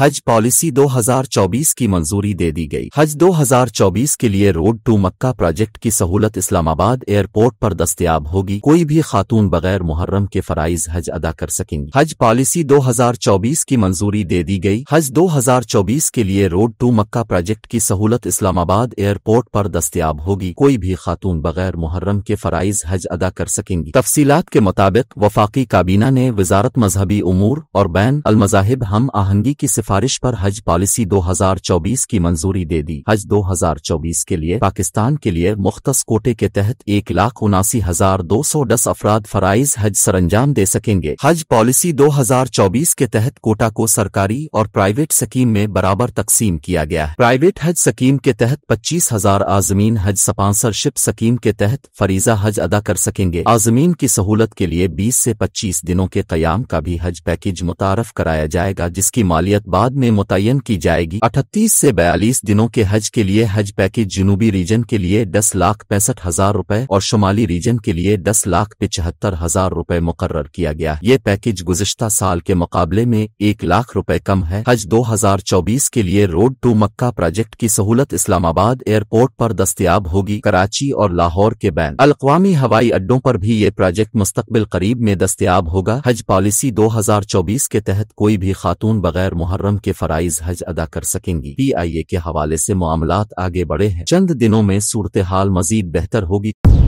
हज पॉलिसी 2024 की मंजूरी दे दी गई हज 2024 के लिए रोड टू मक्का प्रोजेक्ट की सहूलत इस्लामाबाद एयरपोर्ट पर दस्तियाब होगी कोई भी खातून बगैर मुहर्रम के फराइज हज अदा कर सकेंगी हज पॉलिसी 2024 की मंजूरी दे दी गई हज 2024 के लिए रोड टू मक्का प्रोजेक्ट की सहूलत इस्लामाबाद एयरपोर्ट पर दस्तियाब होगी कोई भी खातून बगैर मुहर्रम के फराइज हज अदा कर सकेंगी तफसीत के मुताबिक वफाकी काबीना ने वजारत मजहबी उमूर और बैन अलमजाहिब हम आहंगी की सिफारिश पर हज पॉलिसी 2024 की मंजूरी दे दी हज 2024 के लिए पाकिस्तान के लिए मुख्त कोटे के तहत एक लाख उनासी हजार दो सौ दस अफराद फराइज हज सरंजाम दे सकेंगे हज पॉलिसी 2024 के तहत कोटा को सरकारी और प्राइवेट सकीम में बराबर तकसीम किया गया है प्राइवेट हज सकीम के तहत पच्चीस हजार आजमीन हज स्पॉन्सरशिप सकीम के तहत फरीजा हज अदा कर सकेंगे आजमीन की सहूलत के लिए बीस ऐसी पच्चीस दिनों के क्याम का भी हज पैकेज मुतारफ कराया जाएगा जिसकी मालियत बाद में मुतयन की जाएगी 38 से 42 दिनों के हज के लिए हज पैकेज जनूबी रीजन के लिए दस लाख पैंसठ हजार रूपए और शुमाली रीजन के लिए दस लाख पिचहत्तर हजार रूपए मुकर किया गया ये पैकेज गुजश्ता साल के मुकाबले में एक लाख रूपए कम है हज दो हजार चौबीस के लिए रोड टू मक्का प्रोजेक्ट की सहूलत इस्लामाबाद एयरपोर्ट आरोप दस्तियाब होगी कराची और लाहौर के बैन अलकवामी हवाई अड्डों आरोप भी ये प्रोजेक्ट मुस्तबिल करीब में दस्तियाब होगा हज पॉलिसी दो हजार चौबीस के तहत कोई भी खातून बगैर मुहर मुहर्रम के फराइज हज अदा कर सकेंगी पी आई ए के हवाले ऐसी मामला आगे बढ़े हैं चंद दिनों में सूरत हाल मजीद बेहतर होगी